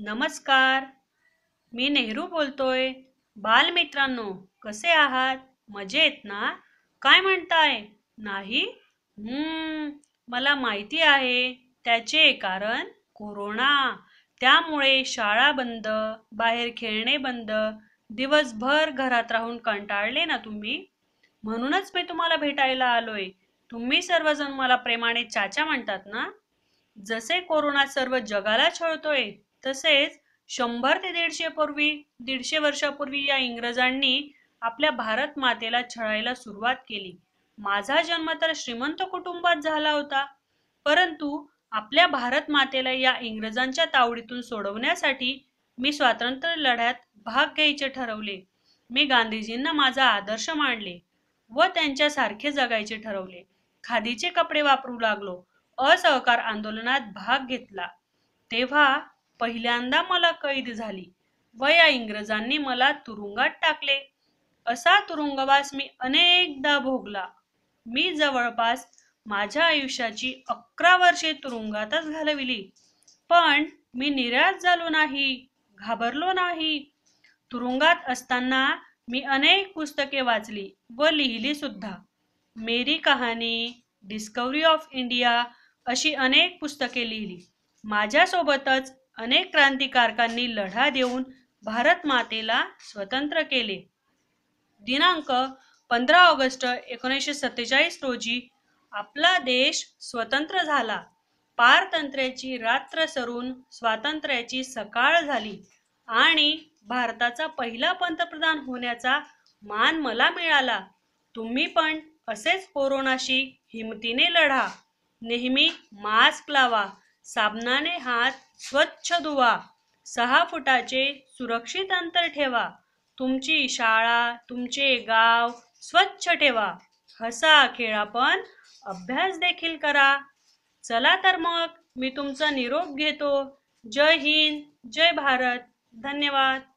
नमस्कार मी नेहरू बोलतोय बालमित्रांनो कसे आहात मजेत ना काय म्हणताय नाही मला माहिती आहे त्याचे कारण कोरोना त्यामुळे शाळा बंद बाहेर खेळणे बंद दिवसभर घरात राहून कंटाळले ना तुम्ही म्हणूनच मी तुम्हाला भेटायला आलोय तुम्ही सर्वजण मला प्रेमाने चाचा म्हणतात ना जसे कोरोना सर्व जगाला छळतोय तसेच शंभर ते दीडशे पूर्वी दीडशे वर्षापूर्वी या इंग्रजांनी आपल्या भारत मातेला छळायला सुरुवात केली माझा जन्म तर श्रीमंत कुटुंबात झाला होता परंतु आपल्या भारत मातेला या इंग्रजांच्या तावडीतून सोडवण्यासाठी मी स्वातंत्र्य लढ्यात भाग घ्यायचे ठरवले मी गांधीजींना माझा आदर्श मांडले व त्यांच्यासारखे जगायचे ठरवले खादीचे कपडे वापरू लागलो असहकार आंदोलनात भाग घेतला तेव्हा पहिल्यांदा मला कैद झाली व या इंग्रजांनी मला तुरुंगात टाकले असा तुरुंगवास मी अनेकदा भोगला मी जवळपास माझ्या आयुष्याची अकरा वर्षे तुरुंगातच घालविली पण मी निराश झालो नाही घाबरलो नाही तुरुंगात असताना मी अनेक पुस्तके वाचली व लिहिली सुद्धा मेरी कहाणी डिस्कवरी ऑफ इंडिया अशी अनेक पुस्तके लिहिली माझ्यासोबतच अनेक क्रांतिकारकांनी लढा देऊन भारत मातेला स्वतंत्र केले दिनांक पंधरा ऑगस्ट एकोणीसशे सत्तेचाळीस रोजी आपला देश स्वतंत्र झाला पारतंत्र्याची रात्र सरून स्वातंत्र्याची सकाळ झाली आणि भारताचा पहिला पंतप्रधान होण्याचा मान मला मिळाला तुम्ही पण असेच कोरोनाशी हिमतीने लढा नेहमी मास्क लावा साबणाने हात स्वच्छ धुवा सहा फुटाचे सुरक्षित अंतर ठेवा तुमची शाळा तुमचे गाव स्वच्छ ठेवा हसा खेळा पण अभ्यास देखील करा चला तर मग मी तुमचा निरोप घेतो जय हिंद जय भारत धन्यवाद